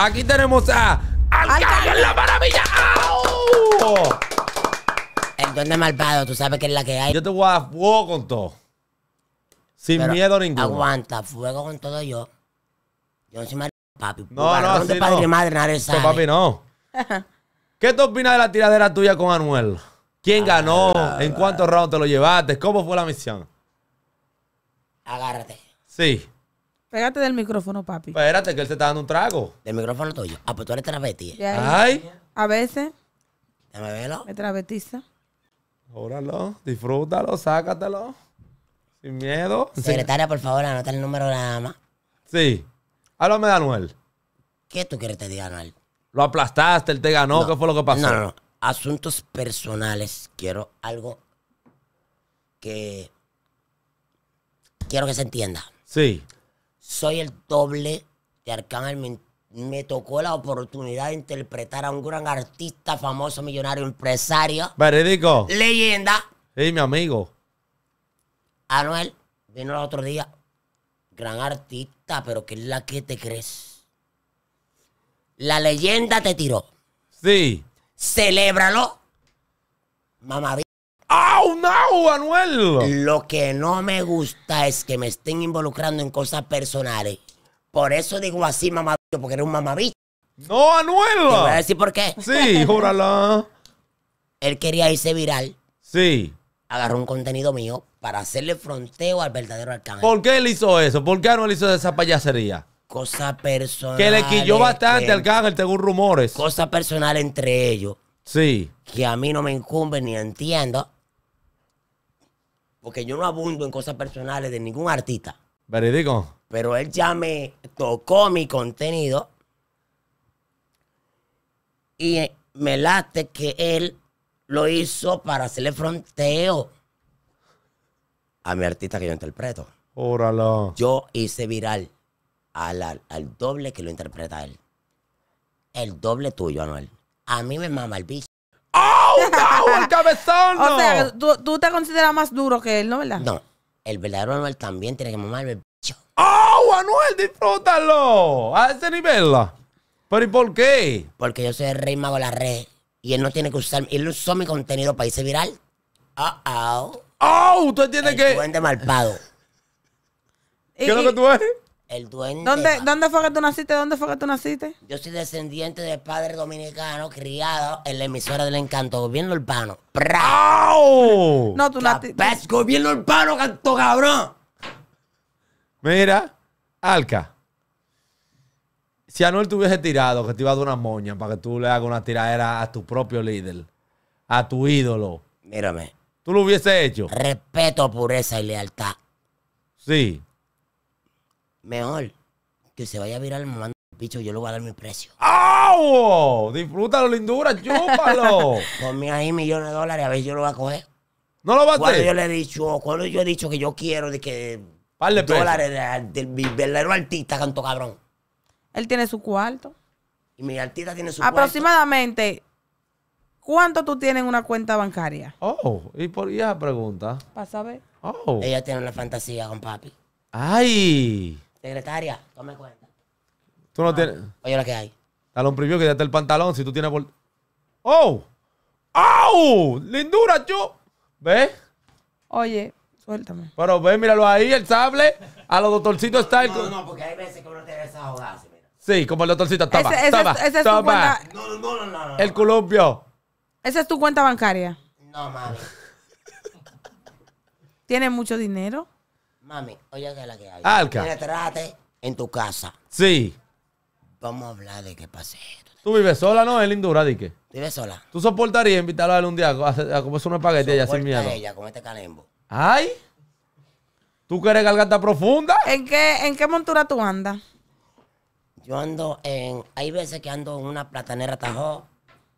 Aquí tenemos a Alcalde la maravilla. ¡Oh! El duende malvado, tú sabes que es la que hay. Yo te voy a fuego con todo. Sin miedo ninguno. Aguanta, fuego con todo yo. Yo soy marido, papi. No, no, padre no. madre, este papi no. ¿Qué te opinas de la tiradera tuya con Anuel? ¿Quién ah, ganó? Ah, ¿En ah. cuántos rounds te lo llevaste? ¿Cómo fue la misión? Agárrate. Sí. Pégate del micrófono, papi. Espérate, que él te está dando un trago. Del micrófono tuyo. Ah, pues tú eres travesti. Ay. A veces. Déjame verlo. Me travestiza. Óralo, disfrútalo, sácatelo. Sin miedo. Secretaria, por favor, anota el número de la dama. Sí. Háblame de Anuel. ¿Qué tú quieres que te diga, Anuel? Lo aplastaste, él te ganó. ¿Qué fue lo que pasó? No, no, no. Asuntos personales. Quiero algo que. Quiero que se entienda. Sí soy el doble de Arcángel. Me, tocó la oportunidad de interpretar a un gran artista, famoso, millonario, empresario. Verídico. Leyenda. Sí, mi amigo. Anuel vino el otro día. Gran artista, pero ¿qué es la que te crees. La leyenda te tiró. Sí. Celébralo. Mamá ¡Now, Anuel! Lo que no me gusta es que me estén involucrando en cosas personales. Por eso digo así, mamá, porque eres un mamabicho. ¡No, Anuel! Te voy a decir por qué. Sí, júrala. Él quería irse viral. Sí. Agarró un contenido mío para hacerle fronteo al verdadero alcance. ¿Por qué él hizo eso? ¿Por qué Anuel hizo esa payasería? Cosa personal. Que le quilló bastante al según rumores. Cosa personal entre ellos. Sí. Que a mí no me incumbe ni entiendo porque yo no abundo en cosas personales de ningún artista. Verídico. Pero él ya me tocó mi contenido y me late que él lo hizo para hacerle fronteo a mi artista que yo interpreto. Óralo. Yo hice viral al, doble que lo interpreta él. El doble tuyo, Anuel. A mí me mama el bicho. ¡Wow! ¡El cabezón! O sea, tú, te consideras más duro que él, ¿no, verdad? No. El verdadero Anuel también tiene que mamarme el bicho. ¡Oh, Anuel, disfrútalo! A ese nivel. ¿Pero y por qué? Porque yo soy el rey mago de la red. Y él no tiene que usar... Él usó mi contenido para irse viral. ¡Oh, oh! ¡Oh! Tú entiendes que... El malpado. ¿Qué es lo que tú eres? El duende. ¿Dónde, fue que tú naciste? ¿Dónde fue que tú naciste? Yo soy descendiente de padre dominicano, criado en la emisora del encanto, gobierno urbano. ¡Prau! No, tú naciste. gobierno urbano, canto cabrón! Mira, Alca. Si Anuel te hubiese tirado, que te iba a dar una moña para que tú le hagas una tiradera a tu propio líder, a tu ídolo. Mírame. ¿Tú lo hubiese hecho? Respeto, pureza y lealtad. Sí mejor que se vaya a virar mamando el picho, yo le voy a dar mi precio. ¡Ah! Disfrútalo, lindura, chúpalo. mí ahí millones de dólares, a ver, yo lo voy a coger. ¿No lo va a coger. Cuando yo le he dicho, cuando yo he dicho que yo quiero de que dólares del de, mi verdadero artista, canto cabrón. Él tiene su cuarto. Y mi artista tiene su Aproximadamente, cuarto. Aproximadamente, ¿cuánto tú tienes en una cuenta bancaria? Oh, ¿y por esa pregunta? Para saber. Oh. Ella tiene una fantasía con papi. ¡Ay! Secretaria, tome cuenta. Tú no ah, tienes. Oye, lo que hay. Dale un que ya está el pantalón. Si tú tienes ¡Oh! ¡Oh! ¡Lindura, yo! ¿Ves? Oye, suéltame. Pero ve, míralo ahí, el sable. A los doctorcitos está el. No, no, porque hay veces que uno te ves ahogarse, mira. Sí, como el doctorcito. Toma, ese, es, tu cuenta... no, no, no, no, El columpio. Esa es tu cuenta bancaria. No, mami. ¿Tiene mucho dinero? Mami, oye que la que hay. Alca. Ah, Me trate en tu casa. Sí. Vamos a hablar de qué pasé. Tú vives sola, ¿no? Es lindura, y que. Vives sola. ¿Tú soportarías invitarla a un día a, comerse una espagueti ella sin miedo? ella con este calembo. ¡Ay! ¿Tú quieres garganta profunda? ¿En qué, ¿En qué montura tú andas? Yo ando en... Hay veces que ando en una platanera tajó.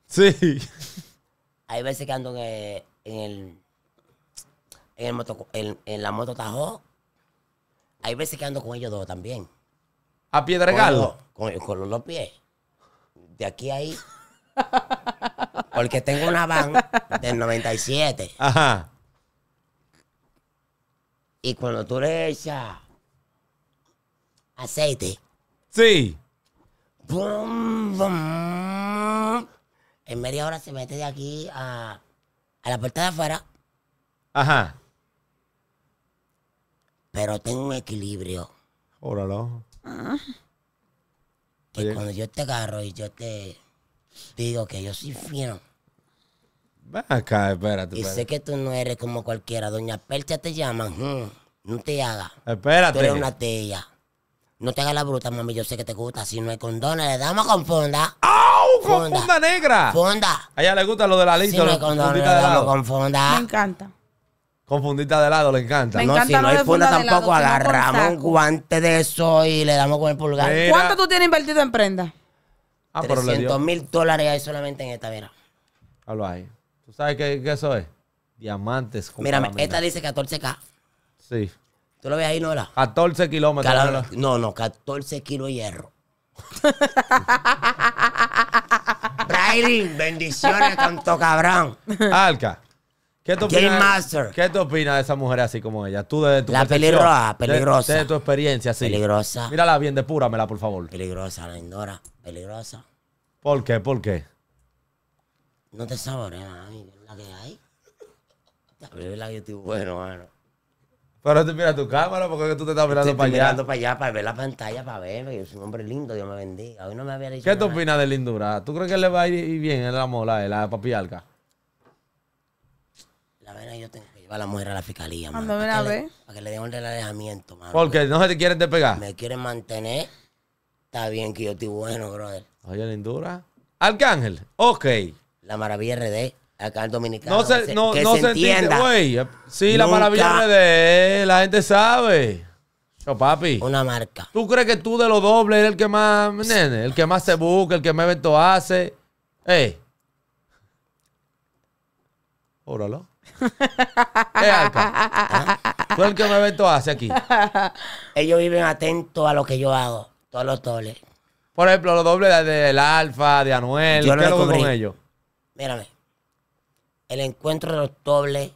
Sí. Hay veces que ando en, el... En, el, en, en la moto tajó. Hay veces que ando con ellos dos también. ¿A pie de regalo? Con, con, dos los pies. De aquí a ahí. Porque tengo una van del 97. Ajá. Y cuando tú le echas aceite. Sí. en media hora se mete de aquí a, a la puerta de afuera. Ajá pero tengo un equilibrio. Óralo. Que cuando yo te agarro y yo te digo que yo soy fino. Ven acá, espérate, espérate. Y sé que tú no eres como cualquiera. Doña Percha te llaman. Mm, no te hagas. Espérate. Tú eres una tella. No te hagas la bruta, mami. Yo sé que te gusta. Si no hay condona, le damos con funda. ¡Au! con funda. negra! ¡Funda! A ella le gusta lo de la lista. Si no hay condones, le damos con funda. Me encanta. Con de lado, le encanta. no, si no hay funda tampoco, agarramos un guante de eso y le damos con el pulgar. ¿Cuánto tú tienes invertido en prenda? Ah, mil dólares hay solamente en esta, mira. Hablo ahí. ¿Tú sabes qué, eso es? Diamantes. Mira, esta dice 14K. Sí. ¿Tú lo ves ahí, Nola? 14 kilómetros. No, no, 14 kilos de hierro. Riley, bendiciones, tanto cabrón. Alca. ¿Qué te opinas, ¿Qué opinas de esa mujer así como ella? Tú de tu La peligrosa, peligrosa. De, tu experiencia, sí. Peligrosa. Mírala bien, depúramela, por favor. Peligrosa, la Indora. Peligrosa. ¿Por qué? ¿Por qué? No te saborea, la que hay. La que yo estoy bueno, mano. Pero te mira tu cámara porque tú te estás mirando para allá. mirando para allá para ver la pantalla, para verme. Yo soy un hombre lindo, Dios me bendiga. Hoy no me había dicho ¿Qué te opinas de lindura? ¿Tú crees que le va a ir bien en la mola, la Alca? yo tengo que llevar a la mujer a la fiscalía, mano. para, a que Le, para que le den orden de mano. Porque no se te quieren despegar. Me quieren mantener. Está bien que yo estoy bueno, brother. Oye, lindura. Arcángel, ok. La maravilla RD acá en Dominicano. No se, que se, entienda. sí, la maravilla RD la gente sabe. Yo, papi. Una marca. ¿Tú crees que tú de los dobles eres el que más, nene, el que más se busca, el que más evento hace? ¡Ey! Eh. Óralo. ¿Qué alfa ¿Tú el que me ve hace aquí. Ellos viven atentos a lo que yo hago. Todos los dobles. Por ejemplo, los dobles del Alfa, de Anuel. Yo ¿Qué lo con ellos? Mírame. El encuentro de los dobles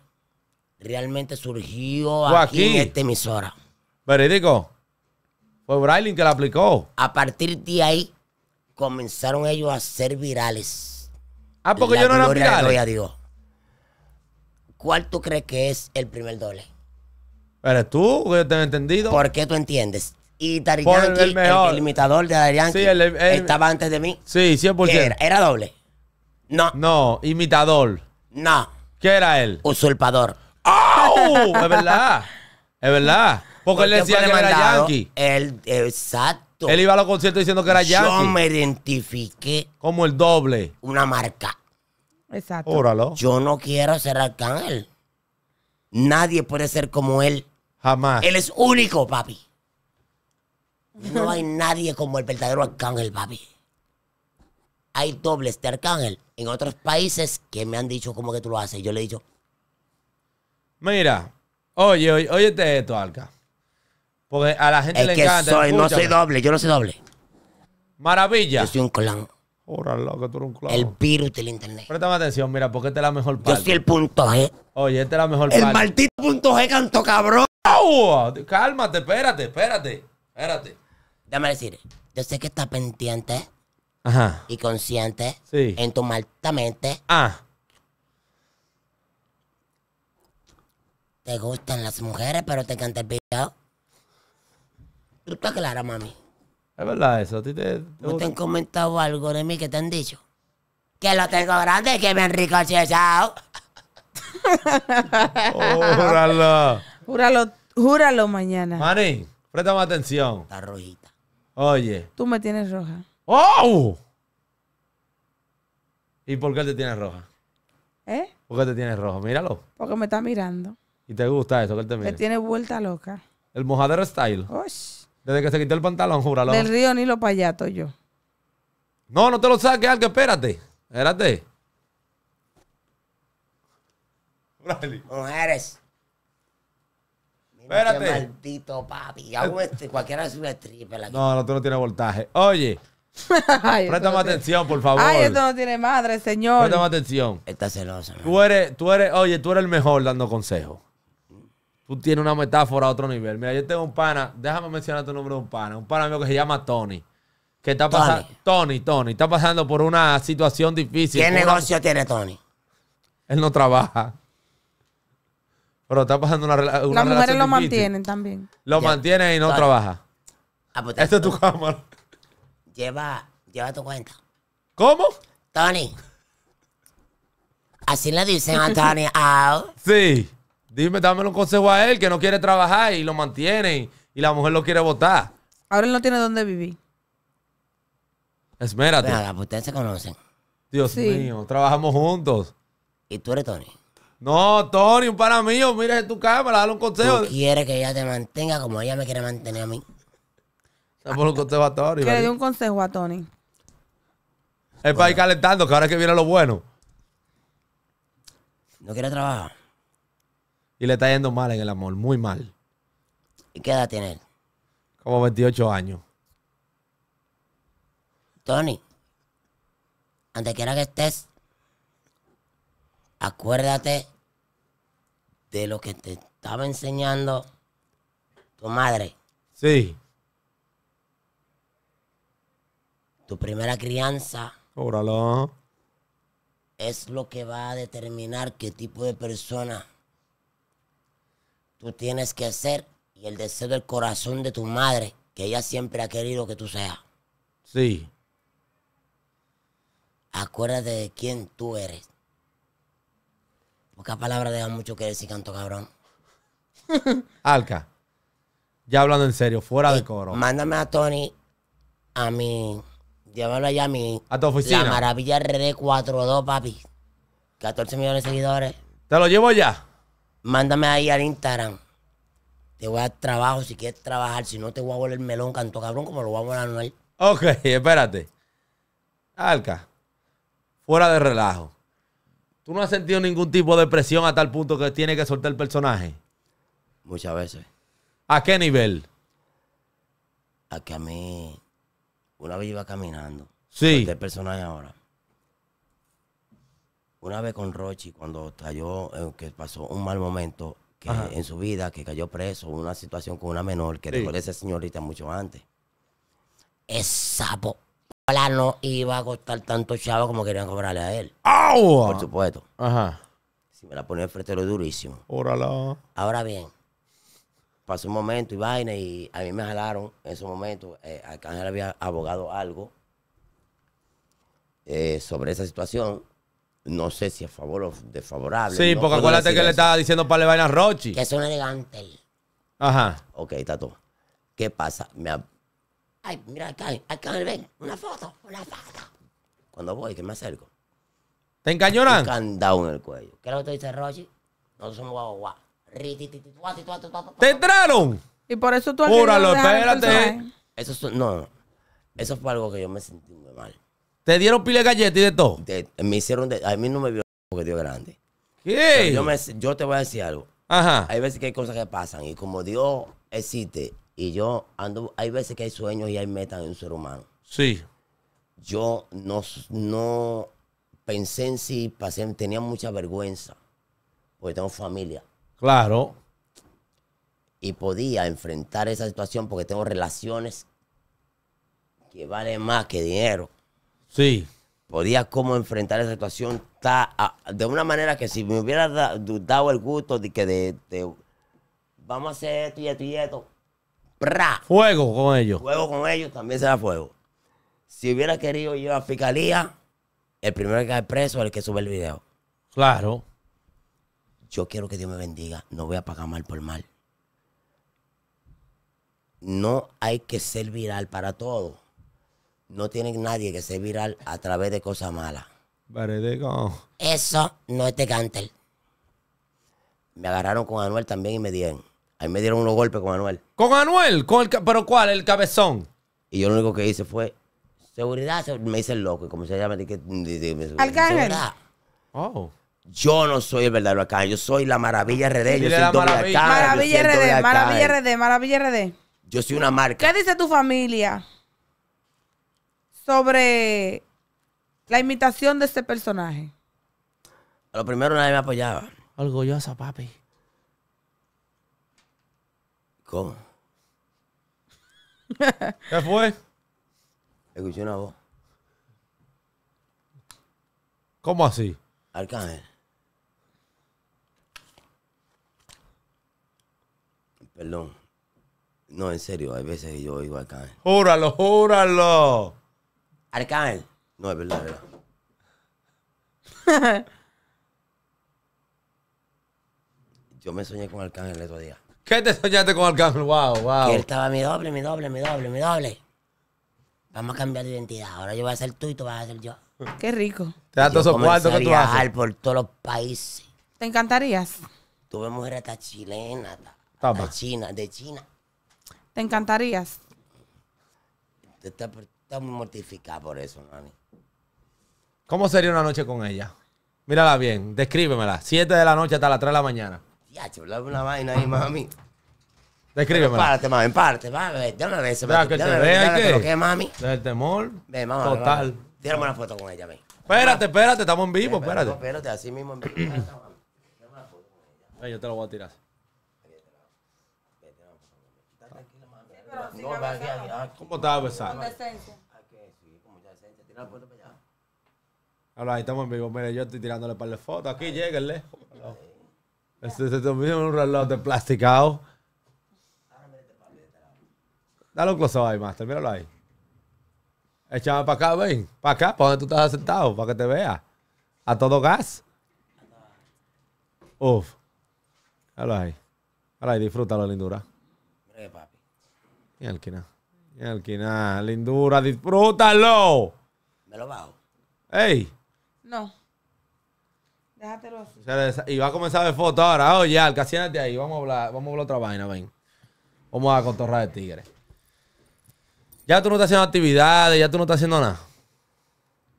realmente surgió aquí, en esta emisora. Verídico. Fue Braylin que la aplicó. A partir de ahí comenzaron ellos a ser virales. Ah, porque yo no era viral. ¿Cuál tú crees que es el primer doble? ¿Eres tú? Que yo te entendido. ¿Por qué tú entiendes? Y Dari el, imitador de adrián estaba antes de mí. Sí, 100%. era? ¿Era doble? No. No, imitador. No. ¿Qué era él? Usurpador. ¡Oh! es verdad. Es verdad. Porque, Porque él decía que era Yankee. Él, exacto. Él iba a los conciertos diciendo que era Yankee. Yo me identifiqué. Como el doble. Una marca Exacto. Yo no quiero ser arcángel. Nadie puede ser como él. Jamás. Él es único, papi. No hay nadie como el verdadero arcángel, papi. Hay dobles de arcángel en otros países que me han dicho cómo que tú lo haces. Yo le he dicho. Mira, oye, oye, oye, esto, Alca. Porque a la gente es le que encanta. Soy, no soy doble, yo no soy doble. Maravilla. Yo soy un clan. El virus del internet. Préstame atención, mira, porque esta es la mejor parte. Yo soy el punto G. Oye, este es la mejor parte. El maldito punto G canto cabrón. Cálmate, espérate, espérate, espérate. Déjame decir, yo sé que estás pendiente y consciente en tu malta mente. Ah. Te gustan las mujeres, pero te encanta el video. Tú estás clara, mami. Es verdad eso. ¿Tú te, han comentado algo de mí que te han dicho? Que lo tengo grande que me han oh, júralo. Júralo, júralo mañana. presta préstame atención. Está rojita. Oye. Tú me tienes roja. ¡Oh! ¿Y por qué te tienes roja? ¿Eh? ¿Por qué te tienes roja? Míralo. Porque me está mirando. ¿Y te gusta eso que él te mira? Te tiene vuelta loca. El mojadero style. ¡Oh! Desde que se quitó el pantalón, júralo. Del río ni lo payato yo. No, no te lo saques, Alga, espérate. Espérate. Mujeres. espérate. maldito papi. este, cualquiera sube una stripper No, no, tú no tienes voltaje. Oye. Préstame atención, por favor. Ay, esto no tiene madre, señor. Préstame atención. Está celosa. Tú eres, tú eres, oye, tú eres el mejor dando consejos tú tienes una metáfora a otro nivel. Mira, yo tengo un pana, déjame mencionar tu nombre de un pana, un pana mío que se llama Tony. Que está pasando. Tony. Tony, está pasando por una situación difícil. ¿Qué negocio tiene Tony? Él no trabaja. Pero está pasando una, relación. Las mujeres lo mantienen también. Lo mantienen y no trabaja. Ah, pues es tu cámara. Lleva, lleva tu cuenta. ¿Cómo? Tony. Así le dicen a Tony Sí. Dime, dámelo un consejo a él que no quiere trabajar y lo mantiene y, la mujer lo quiere votar. Ahora él no tiene dónde vivir. Esmérate. Nada, pues ustedes se conocen. Dios mío, trabajamos juntos. Y tú eres Tony. No, Tony, un pana mío, mira en tu cámara, dale un consejo. quiere que ella te mantenga como ella me quiere mantener a mí. Dame un consejo a Tony. un consejo a Tony. Es para ir calentando, que ahora es que viene lo bueno. No quiere trabajar. Y le está yendo mal en el amor, muy mal. ¿Y qué edad tiene él? Como 28 años. Tony, Antes que quiera que estés, acuérdate de lo que te estaba enseñando tu madre. Sí. Tu primera crianza. Óralo. Es lo que va a determinar qué tipo de persona tú tienes que ser y el deseo del corazón de tu madre, que ella siempre ha querido que tú seas. Sí. Acuérdate de quién tú eres. Pocas palabras dejan mucho que decir, canto cabrón. Alca, ya hablando en serio, fuera de eh, coro. Mándame a Tony, a mi. Llévalo allá a mi. A tu oficina. La maravilla RD42, papi. 14 millones de seguidores. Te lo llevo ya mándame ahí al Instagram. Te voy a dar trabajo si quieres trabajar. Si no, te voy a volver el melón, canto cabrón, como lo voy a volar Noel. Ok, espérate. Alca, fuera de relajo. ¿Tú no has sentido ningún tipo de presión a tal punto que tiene que soltar el personaje? Muchas veces. ¿A qué nivel? A que a mí. Una vez iba caminando. Sí. el personaje ahora. Una vez con Rochi, cuando cayó, eh, que pasó un mal momento en su vida, que cayó preso, una situación con una menor, que sí. dejó esa señorita mucho antes. Esa hola no iba a costar tanto chavo como querían cobrarle a él. Por supuesto. Ajá. Si me la ponía frente lo durísimo. Órala. Ahora bien, pasó un momento y vaina y a mí me jalaron en ese momento. Eh, Arcángel había abogado algo eh, sobre esa situación no sé si a favor o desfavorable. Sí, porque acuérdate que le estaba diciendo para le vainas a Rochi. Que es un elegante. Ajá. Ok, todo. ¿Qué pasa? Me Ay, mira, acá, acá, ven, una foto, una foto. Cuando voy, que me acerco. ¿Te encañonan? Un candado en el cuello. ¿Qué es lo que te dice Rochi? Nosotros somos guau guau. ¿Te entraron? Y por eso tú Púralo, espérate. Eso no. Eso fue algo que yo me sentí muy mal. ¿Te dieron pile de galletas y de todo? me hicieron. a mí no me vio porque Dios grande. ¿Qué? Yo, te voy a decir algo. Ajá. Hay veces que hay cosas que pasan y como Dios existe y yo ando. Hay veces que hay sueños y hay metas en un ser humano. Sí. Yo no, no pensé en sí, pasé, tenía mucha vergüenza porque tengo familia. Claro. Y podía enfrentar esa situación porque tengo relaciones que valen más que dinero. Sí. Podía como enfrentar esa situación ta, de una manera que si me hubiera dado el gusto de que de, vamos a hacer esto y esto y esto. Fuego con ellos. Fuego con ellos también será fuego. Si hubiera querido ir a la fiscalía, el primero que cae preso es el que sube el video. Claro. Yo quiero que Dios me bendiga. No voy a pagar mal por mal. No hay que ser viral para todo no tiene nadie que sea viral a través de cosas malas. Eso no es de cántel. Me agarraron con Anuel también y me dieron. Ahí me dieron unos golpes con Anuel. ¿Con Anuel? ¿Pero cuál? ¿El cabezón? Y yo lo único que hice fue, seguridad, me hice el loco. Y se llama, dije, mm, Oh. Yo no soy el verdadero arcángel, yo soy la maravilla RD, yo soy la maravilla. Maravilla RD, Maravilla RD. Yo soy una marca. ¿Qué dice tu familia? sobre la imitación de este personaje? A lo primero nadie me apoyaba. Orgullosa, papi. ¿Cómo? ¿Qué fue? Escuché una voz. ¿Cómo así? Arcángel. Perdón. No, en serio, hay veces que yo oigo Arcángel. Júralo, júralo. Arcángel. No, es verdad, es verdad. Yo me soñé con Arcángel el otro día. ¿Qué te soñaste con Arcángel? Wow, wow. él estaba mi doble, mi doble, mi doble, mi doble. Vamos a cambiar de identidad. Ahora yo voy a ser tú y tú vas a ser yo. Qué rico. Te da todos esos cuartos que tú haces. viajar por todos los países. ¿Te encantarías? Tuve mujeres hasta chilenas, hasta, China, de China. ¿Te encantarías? Te Estamos mortificados por eso, mami. ¿Cómo sería una noche con ella? Mírala bien, descríbemela. Siete de la noche hasta las tres de la mañana. Ya, chula, una vaina ahí, mami. Descríbemela. Párate, mami, Espérate, vale. de una vez. Deja que te vea, que mami. Del temor. mami. total. Tírame una foto con ella, Mí. Espérate, espérate, estamos en vivo, espérate. Espérate, así mismo en vivo. Yo te lo voy a tirar. no, no aquí, aquí, aquí. ¿Cómo estaba besando? Con decencia. Sí, con mucha decencia. Tira la puerta para allá. Ahora ahí estamos en vivo. Mire, yo estoy tirándole par de fotos. Aquí, lléguenle. Este se te un reloj de plasticado. Este Dale un close ahí, Master. Míralo ahí. Échame para acá, ven. Para acá, para donde tú estás sentado, para que te vea. A todo gas. Uf. Míralo ahí. Míralo ahí, disfrútalo, lindura. Mire, papi. Y alquina, Y alquina, Lindura, disfrútalo. Me lo bajo. ¡Ey! No. Déjatelo así. Y va a comenzar de foto ahora. Oye, Alca, ahí. Vamos a hablar, vamos a hablar otra vaina, ven. Vamos a contorrar de tigre. Ya tú no estás haciendo actividades, ya tú no estás haciendo nada.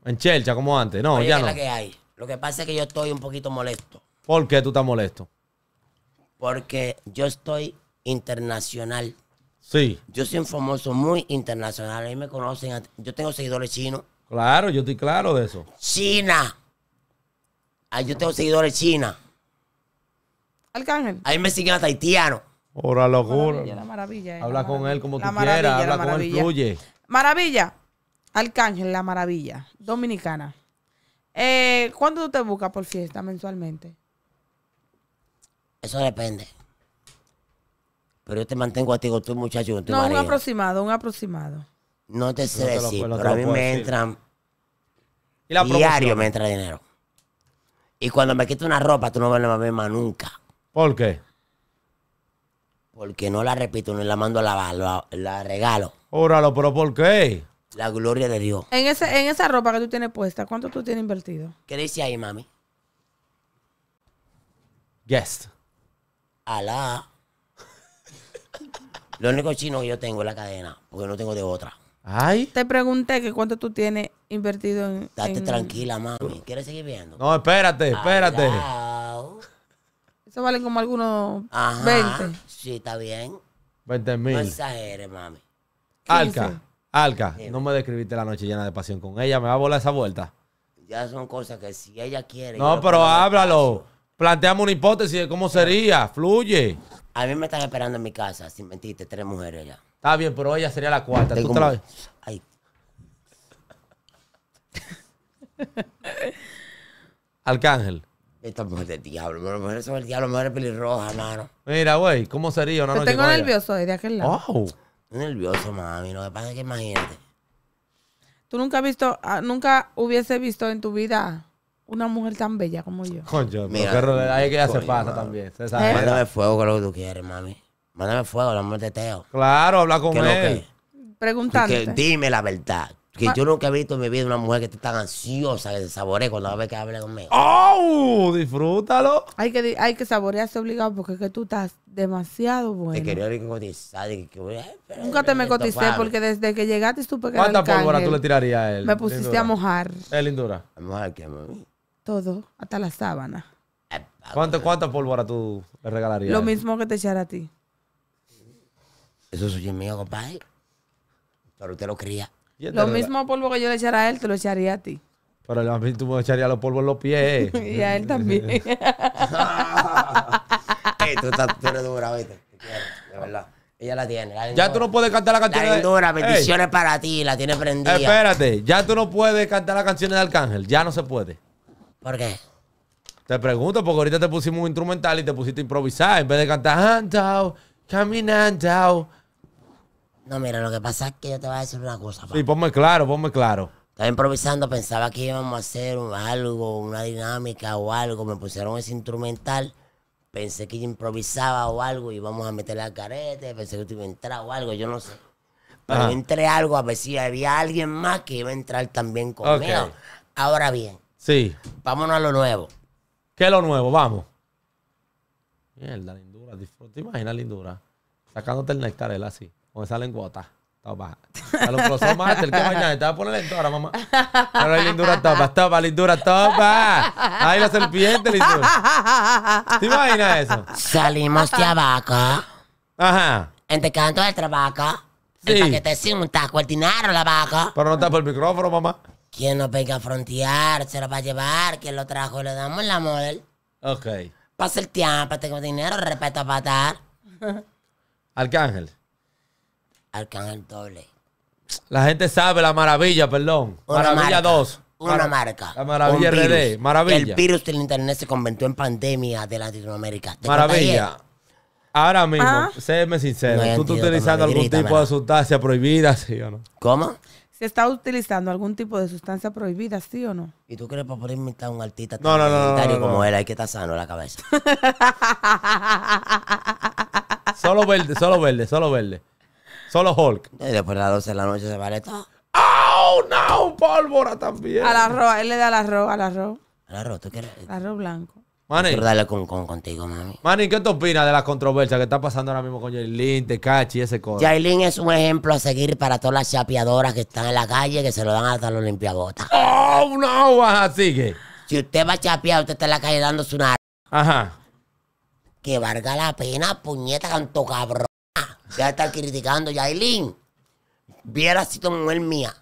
En chelcha, como antes. No, ya no. hay. Lo que pasa es que yo estoy un poquito molesto. ¿Por qué tú estás molesto? Porque yo estoy internacional. Sí. Yo soy un famoso muy internacional. Ahí me conocen. Yo tengo seguidores chinos. Claro, yo estoy claro de eso. China. Ahí yo tengo seguidores china. Arcángel. Ahí me siguen hasta haitianos. locura. Eh. habla con él como tú quieras. Habla con él, fluye. Maravilla. Arcángel, la maravilla. Dominicana. Eh, ¿Cuándo tú te buscas por fiesta mensualmente? Eso depende pero yo te mantengo contigo, tú muchacho, con tu No, un aproximado, un aproximado. No te sé decir, pero a mí me entran, diario me entra dinero. Y cuando me quito una ropa, tú no me la vas más nunca. ¿Por qué? Porque no la repito, no la mando a lavar, la, regalo. Óralo, pero ¿por qué? La gloria de Dios. En, ese, en esa ropa que tú tienes puesta, ¿cuánto tú tienes invertido? ¿Qué dice ahí, mami? Yes. Alá. Lo único chino que yo tengo es la cadena, porque no tengo de otra. Ay. Te pregunté que cuánto tú tienes invertido en. Date tranquila, mami. ¿Quieres seguir viendo? No, espérate, espérate. Eso vale como algunos Ajá, 20. Sí, está bien. 20 mil. No exageres, mami. Alca, Alca, no me describiste la noche llena de pasión con ella. ¿Me va a volar esa vuelta? Ya son cosas que si ella quiere. No, pero háblalo planteamos una hipótesis de cómo sería, fluye. A mí me están esperando en mi casa, sin mentirte, tres mujeres ya. Está bien, pero ella sería la cuarta. ¿Tú Ay. Arcángel. Estas mujeres del diablo, las mujeres son el diablo, las mujeres pelirrojas, mano. Mira, güey, ¿cómo sería una Te tengo nervioso de aquel lado. Wow. nervioso, mami. Lo que pasa es que imagínate. ¿Tú nunca has visto, ah, nunca hubiese visto en tu vida una mujer tan bella como yo. Coño, Mira, pero que hay que ya se pasa también. Mándame fuego con lo que tú quieres, mami. Mándame fuego, la mujer teo. Claro, habla con él. Que dime la verdad. Que ah. yo nunca he visto en mi vida una mujer que esté tan ansiosa que se saboree cuando ver que hable conmigo. ¡Oh! Disfrútalo. Hay que, hay que saborearse obligado porque es que tú estás demasiado bueno. Te quería cotizar. nunca te me coticé porque desde que llegaste supe que ¿Cuánta pólvora tú le tirarías a él? Me pusiste a mojar. ¿Es eh, lindura? ¿A mojar a mami? Todo, hasta la sábana. ¿Cuánto, ¿Cuánta pólvora tú le regalarías? Lo mismo que te echara a ti. Eso soy mío, compadre. Pero usted lo cría. Este lo mismo polvo que yo le echara a él, te lo echaría a ti. Pero a mí tú me echarías los polvos en los pies. y a él también. dura, ¿viste? de verdad. Ella la tiene. ya tú no puedes cantar la canción. La dura, bendiciones para ti, la tiene prendida. Espérate, ya tú no puedes cantar la canción de Arcángel, ya no se puede. ¿Por qué? Te pregunto, porque ahorita te pusimos un instrumental y te pusiste a improvisar en vez de cantar caminando. No, mira, lo que pasa es que yo te voy a decir una cosa. Papá. Sí, ponme claro, ponme claro. Estaba improvisando, pensaba que íbamos a hacer algo, una dinámica o algo. Me pusieron ese instrumental. Pensé que yo improvisaba o algo y íbamos a meterle la careta. Pensé que tú ibas a entrar o algo, yo no sé. Pero ah. entré algo a ver si había alguien más que iba a entrar también conmigo. Ahora bien, Sí. Vámonos a lo nuevo. ¿Qué es lo nuevo? Vamos. Mierda, lindura. ¿Te imaginas lindura? Sacándote el néctar, él así. Con esa cuotas? Topa. A los crossos más, el que Te va a poner lento ahora, mamá. Ahora lindura, topa, topa, lindura, topa. Ahí la serpiente, lindura. ¿Te imaginas eso? Salimos de abajo. Ajá. Entre canto del trabajo. Sí. El sin un taco, el dinero, la vaca. Pero no está por el micrófono, mamá. Quien nos venga a frontear, se lo va a llevar, quien lo trajo le damos la model. Ok. Pasa el tiempo, tengo dinero, respeto a patar. Arcángel. Arcángel doble. La gente sabe la maravilla, perdón. maravilla 2. Una marca. La maravilla RD. Maravilla. El virus del internet se convirtió en pandemia de Latinoamérica. Maravilla. Ahora mismo, ah. séme sincero, ¿tú estás utilizando algún tipo de sustancia prohibida, sí o no? ¿Cómo? ¿Se está utilizando algún tipo de sustancia prohibida, sí o no? ¿Y tú crees para poder invitar a un artista tan no, como él? Hay que estar sano en la cabeza. solo verde, solo verde, solo verde. Solo Hulk. Y después a las 12 de la noche se vale todo. ¡Oh, no! Pólvora también. Al arroz, él le da al arroz, al arroz. Al arroz, ¿tú quieres? arroz blanco. Mani Darle con, contigo, mami. ¿qué te opinas de la controversia que está pasando ahora mismo con Jailin, Tecachi y ese cosa? Jailin es un ejemplo a seguir para todas las chapeadoras que están en la calle que se lo dan hasta los limpiabotas. ¡Oh, no! Así que Si usted va a chapear, usted está en la calle dándose una... Ajá. Que valga la pena, puñeta, canto cabrón. Ya está criticando, Jailin. Viera si tu mujer mía.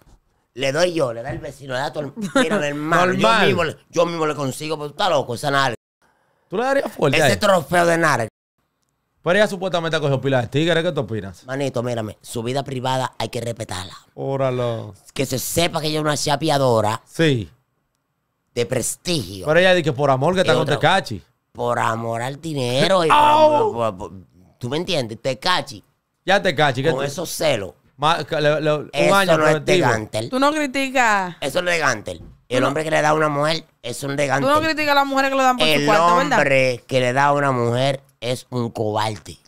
Le doy yo, le da el vecino, le da todo el... Mira, hermano, yo mismo, yo mismo le consigo, pero pues, tú estás loco, esa nalga. ¿Tú le darías fuerte? Ese trofeo de Nara. Pero ella supuestamente ha cogido pilas de tigres. ¿Qué te opinas? Manito, mírame. Su vida privada hay que respetarla. Óralo. Que se sepa que ella es una chapeadora. Sí. De prestigio. Pero ella dice que por amor que está con Tecachi. Por amor al dinero. y ¿Tú me entiendes? cachi. Ya Tecachi. Con esos celos. un eso año no es de Tú no criticas. Eso es de el hombre que le da a una mujer es un regante. Tú no criticas a las mujeres que le dan por su cuarto, ¿verdad? hombre que le da a una mujer es un cobarde.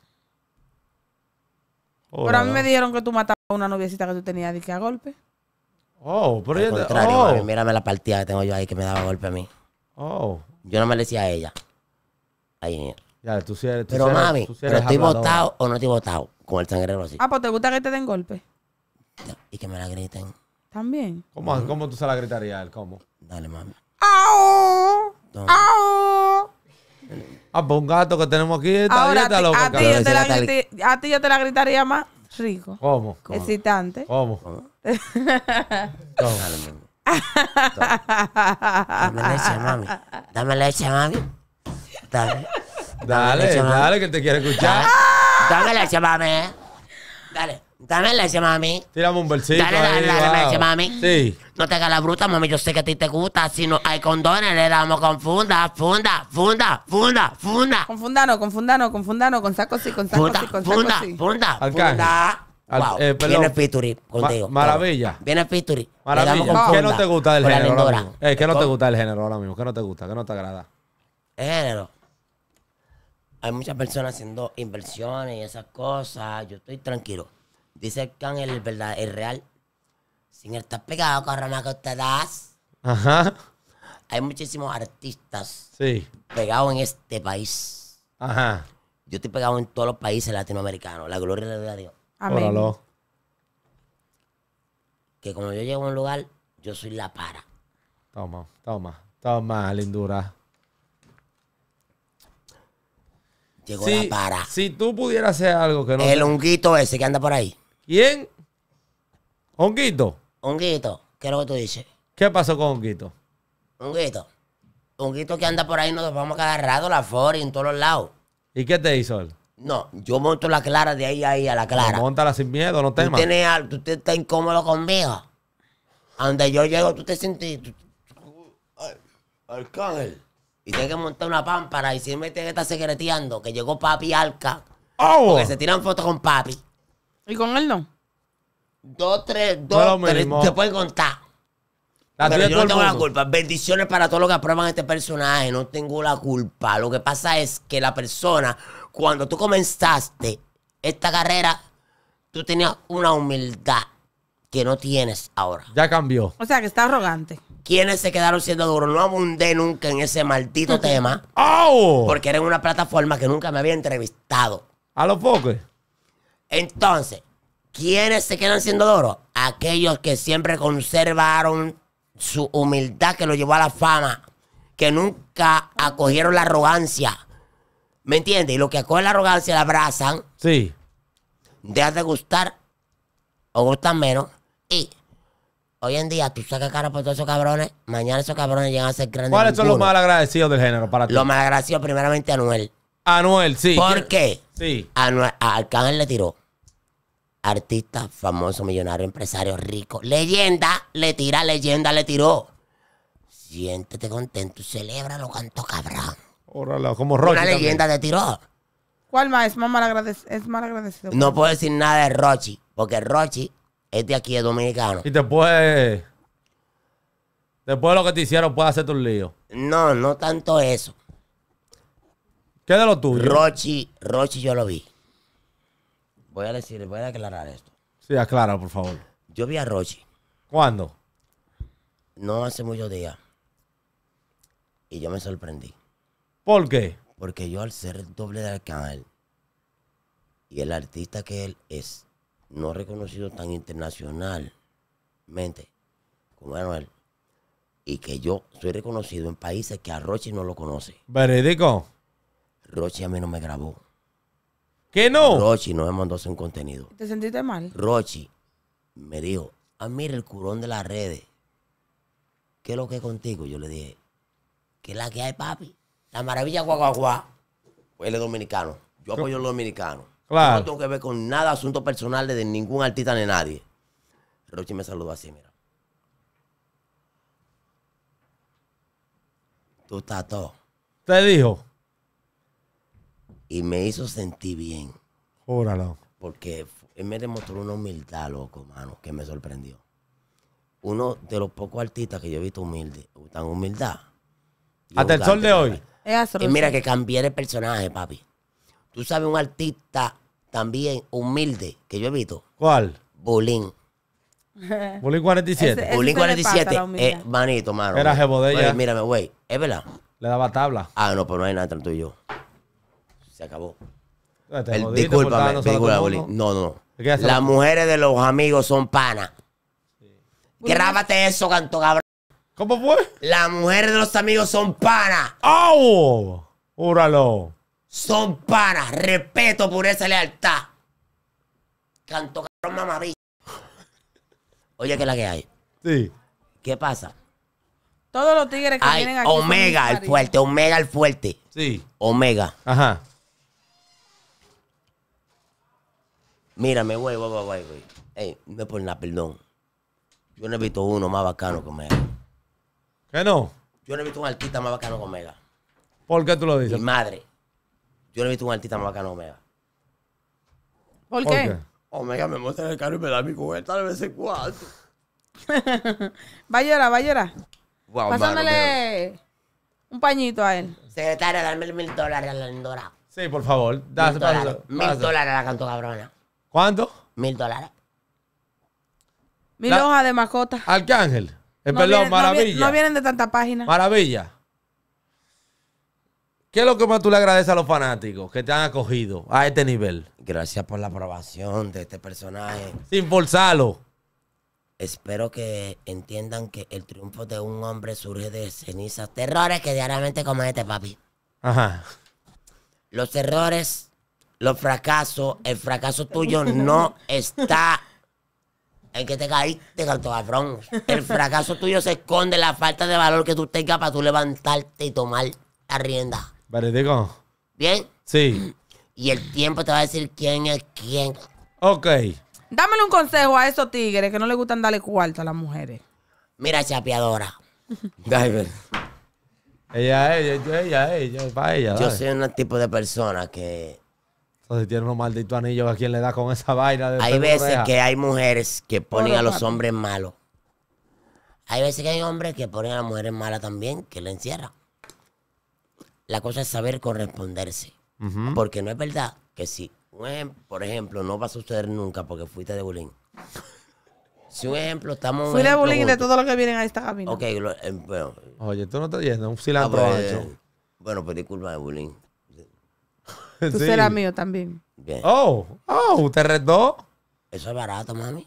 pero a mí me dijeron que tú matabas a una noviecita que tú tenías de que a golpe. Oh, pero yo te- contrario, oh. mami, mírame la partida que tengo yo ahí que me daba golpe a mí. Oh, Yo no me le decía a ella. Ahí mía. ya, tú eres. tú Pero mami, ¿pero estoy o no estoy botado? Con el sangre así. Ah, pues te gusta que te den golpe. Y que me la griten. También. ¿Cómo, ¿cómo tú se la gritarías él? ¿Cómo? Dale, mami. ¡Au! ¡Au! Ah, pues un gato que tenemos aquí está Ahora, a, ti yo te la, a ti yo te la gritaría más rico. ¿Cómo? Excitante. ¿Cómo? Dale, mami. Dame leche, mami. Dame leche, mami. Dale. Dale, dale, que te quiere escuchar. Dame leche, mami. Dale. Dame leche, mami. Tirame un versito. Dale, dale, mami. Sí. No te hagas la bruta, mami. Yo sé que a ti te gusta. Si no hay condones, le damos con funda, funda, funda, funda, funda. Confundano, confundano, confundano, con saco sí, con saco funda, con saco funda, Funda, funda, funda. Al, wow. Eh, Viene Pituri contigo. maravilla. Viene Pituri. Maravilla. Con ¿Qué no te gusta del género? Ahora mismo? Eh, ¿Qué no te gusta del género ahora mismo? ¿Qué no te gusta? ¿Qué no te agrada? El género. Hay muchas personas haciendo inversiones y esas cosas. Yo estoy tranquilo. Dice que el verdad, el real. Sin estar pegado con rama que usted das. Ajá. Hay muchísimos artistas sí. pegados en este país. Ajá. Yo estoy pegado en todos los países latinoamericanos. La gloria le doy a Dios. Amén. Que cuando yo llego a un lugar, yo soy la para. Toma, toma, toma, lindura. Llegó la para. Si tú pudieras hacer algo que no. El honguito ese que anda por ahí. ¿Quién? Honguito. Honguito, ¿qué es lo que tú dices? ¿Qué pasó con Honguito? Honguito. Honguito que anda por ahí, nos vamos a quedar rato, la Fori, en todos los lados. ¿Y qué te hizo él? No, yo monto la clara de ahí a ahí a la clara. Montala sin miedo, no temas. Tú, tienes, tú estás incómodo conmigo. donde yo llego, tú te sientes. Tú, ay, arcángel. Y tiene que montar una pámpara y siempre tienes que estar secreteando que llegó papi Alca. Oh. Porque se tiran fotos con papi. ¿Y con él no? Dos, tres, dos, Te pueden contar. pero yo no tengo la culpa. Bendiciones para todos los que aprueban este personaje. No tengo la culpa. Lo que pasa es que la persona, cuando tú comenzaste esta carrera, tú tenías una humildad que no tienes ahora. Ya cambió. O sea, que está arrogante. Quienes se quedaron siendo duros? No abundé nunca en ese maldito tema. ¡Oh! Porque era una plataforma que nunca me había entrevistado. ¿A los pocos? Entonces, ¿quiénes se quedan siendo doros? Aquellos que siempre conservaron su humildad que lo llevó a la fama, que nunca acogieron la arrogancia. ¿Me entiendes? Y los que acogen la arrogancia la abrazan. Sí. deja de gustar o gustan menos. Y hoy en día tú sacas cara por todos esos cabrones. Mañana esos cabrones llegan a ser grandes. ¿Cuáles son los agradecidos del género para ti? Los agradecidos, primeramente, a Anuel. Anuel, sí. ¿Por qué? Sí. Anuel, a le tiró. Artista, famoso, millonario, empresario, rico. Leyenda, le tira, leyenda, le tiró. Siéntete contento y celebra lo canto cabrón. Órale, como Rochi. Una leyenda te tiró. ¿Cuál más? Es más mal, agradecido, No puedo decir nada de Rochi, porque Rochi es de aquí, es dominicano. Y después. Después de lo que te hicieron, puedes hacer tus lío No, no tanto eso. ¿Qué de lo tuyo? Rochi, Rochi yo lo vi voy a decir, voy a aclarar esto. Sí, aclara, por favor. Yo vi a Rochi. ¿Cuándo? No hace muchos días. Y yo me sorprendí. ¿Por qué? Porque yo al ser el doble de alcalde y el artista que él es, no reconocido tan internacionalmente como él, y que yo soy reconocido en países que a Rochi no lo conoce. Verídico. Rochi a mí no me grabó. Que no? Rochi me mandó un contenido. ¿Te sentiste mal? Rochi me dijo, ah, mira el curón de las redes. ¿Qué es lo que es contigo? Yo le dije, Que es la que hay, papi? La maravilla guaguaguá. Pues él es dominicano. Yo apoyo a los dominicanos. Claro. no tengo que ver con nada asunto personal de ningún artista ni nadie. Rochi me saludó así, mira. Tú estás todo. Te dijo y me hizo sentir bien. Óralo. Porque él me demostró una humildad, loco, mano, que me sorprendió. Uno de los pocos artistas que yo he visto humilde, tan humildad. Hasta el sol de hoy. Y mira que cambié de personaje, papi. Tú sabes un artista también humilde que yo he visto. ¿Cuál? Bulín. Bulín 47. Bulín 47. Eh, manito, mano. Era jebo de ella. mírame, güey. Es verdad. Le daba tabla. Ah, no, pero no hay nada entre tú y yo. Se acabó. Ah, Disculpa, No, no, Las mujeres de los amigos son panas. Grábate eso, canto cabrón. ¿Cómo fue? Las mujeres de los amigos son panas. ¡Oh! ¡Úralo! Son panas. Respeto, por esa lealtad. Canto cabrón, mamabicho. Oye, ¿qué es la que hay? Sí. ¿Qué pasa? Todos los tigres que aquí. Omega, el fuerte, Omega, el fuerte. Sí. Omega. Ajá. Mírame, voy, voy, voy, güey. Ey, no es por perdón. Yo no he visto uno más bacano que Omega. ¿Qué no? Yo no he visto un artista más bacano que Omega. ¿Por qué tú lo dices? Mi madre. Yo no he visto un artista más bacano que Omega. ¿Por qué? Omega me muestra el carro y me da mi cubeta de vez en cuando. Vayera, vayera. Pasándole un pañito a él. Secretaria, dame mil dólares a la Endora. Sí, por favor. Dame mil dólares a la canto cabrona. ¿Cuánto? Mil dólares. Mil hojas de mascota. Arcángel. Eh, perdón, Maravilla. No, vienen de tanta página. Maravilla. ¿Qué es lo que más tú le agradeces a los fanáticos que te han acogido a este nivel? Gracias por la aprobación de este personaje. Sin forzarlo. Espero que entiendan que el triunfo de un hombre surge de cenizas, terrores que diariamente comete, papi. Ajá. Los errores los fracasos, el fracaso tuyo no está en que te caíste, barrón. El fracaso tuyo se esconde en la falta de valor que tú tengas para tú levantarte y tomar la rienda. ¿Vale, digo? ¿Bien? Sí. Y el tiempo te va a decir quién es quién. Ok. Dámele un consejo a esos tigres que no les gustan darle cuarto a las mujeres. Mira, chapeadora. Diver. Ella, ella, ella, ella, para ella. Yo soy un tipo de persona que entonces tiene unos malditos anillos a quien le da con esa vaina. hay veces que hay mujeres que ponen a los hombres malos. Hay veces que hay hombres que ponen a las mujeres malas también, que le encierran. La cosa es saber corresponderse. Porque no es verdad que si, por ejemplo, no va a suceder nunca porque fuiste de bullying. Si un ejemplo, estamos. Fui de bullying de todos los que vienen a esta camino. Ok, em, bueno. Oye, tú no estás yendo, un cilantro eh, Bueno, película disculpa de bullying. Tú serás mío también. Oh, oh, ¿te retó? Eso es barato, mami.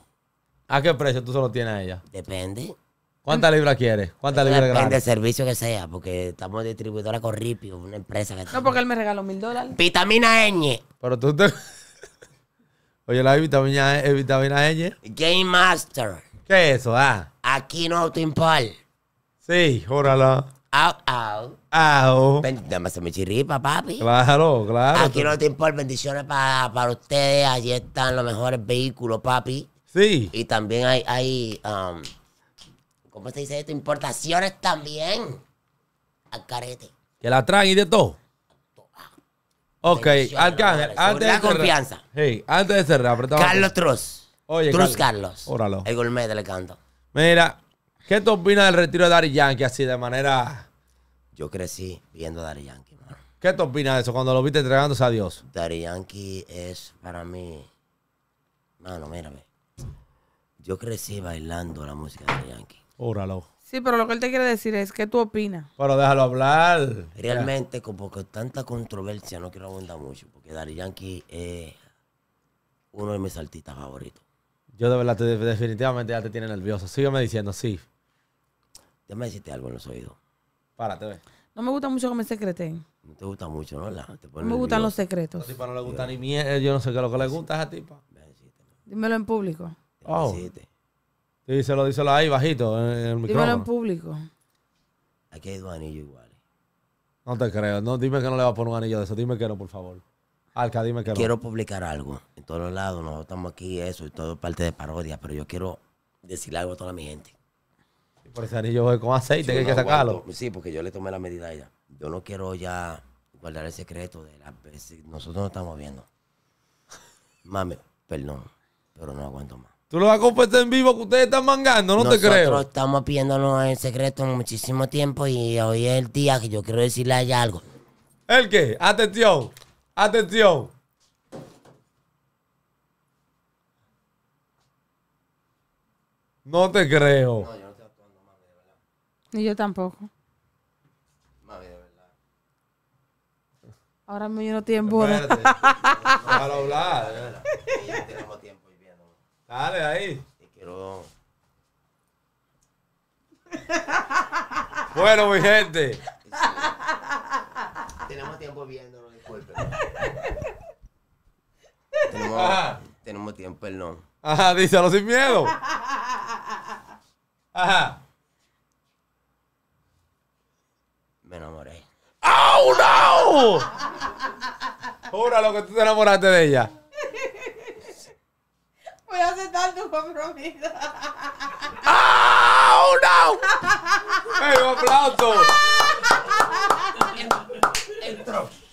¿A qué precio tú solo tienes a ella? Depende. ¿Cuántas mm. libras quieres? ¿Cuántas libras Depende del servicio que sea, porque estamos distribuidora con Ripio, una empresa que... No, porque él me regaló mil dólares. Vitamina Ñ. Pero tú te... Oye, la vitamina, e, eh, vitamina Ñ. Game Master. ¿Qué es eso? Ah. Aquí no te Sí, órala. Au, au. Au. dame se mi chirripa, papi. Claro, claro. Aquí no te importa. Bendiciones para, para ustedes. Allí están los mejores vehículos, papi. Sí. Y también hay, hay um, ¿cómo se dice esto? Importaciones también. Al carete. Que la traen y de todo. Ah, ok, Arcángel, antes de confianza. Hey, antes de cerrar, Carlos Truss. Oye, Carlos. Carlos. Óralo. El gourmet le canto. Mira, ¿Qué te opinas del retiro de Dari Yankee así de manera... Yo crecí viendo a Dari Yankee, mano. ¿Qué te opinas de eso cuando lo viste entregándose a Dios? Dari Yankee es para mí... Mano, mírame. Yo crecí bailando la música de Dari Yankee. Óralo. Sí, pero lo que él te quiere decir es, ¿qué tú opinas? Pero déjalo hablar. Realmente, como con tanta controversia, no quiero abundar mucho, porque Dari Yankee es uno de mis artistas favoritos. Yo de verdad, definitivamente ya te tiene nervioso. Sígueme diciendo, sí me decirte algo en los oídos. Párate, No me gusta mucho que me secreten. ¿eh? No te gusta mucho, ¿no? La, me gustan los secretos. A tipa no le gusta ni mierda. Eh, yo no sé qué es lo que le gusta a esa tipa. Dímelo en público. Oh. Díselo, díselo ahí bajito en el micrófono. Dímelo en público. Aquí hay dos anillos iguales. No te creo. No, dime que no le vas a poner un anillo de eso. Dime que no, por favor. Alca, dime que no Quiero publicar algo. En todos los lados, nosotros estamos aquí, eso, y todo parte de parodia, pero yo quiero decirle algo a toda mi gente. Por ese anillo con aceite que hay que sacarlo. Sí, porque yo le tomé la medida a Yo no quiero ya guardar el secreto de las Nosotros no estamos viendo. Mami, perdón, pero no aguanto más. Tú lo vas a competir en vivo que ustedes están mangando, no te creo. Nosotros estamos pidiéndonos el secreto muchísimo tiempo y hoy es el día que yo quiero decirle a ella algo. ¿El qué? Atención, atención. No te creo. No, ni yo tampoco. Mami, de verdad. Ahora mismo yo no estoy en boda. hablar. Ya tenemos tiempo viviendo. Dale, ahí. Te quiero... Bueno, mi gente. Tenemos tiempo viéndolo, después, Tenemos, tenemos tiempo, perdón. Ajá, díselo sin miedo. Ajá. Me enamoré. ¡Oh, no! lo que tú te enamoraste de ella. Voy a aceptar tu compromiso. ¡Oh, no! ¡Hey, un aplauso!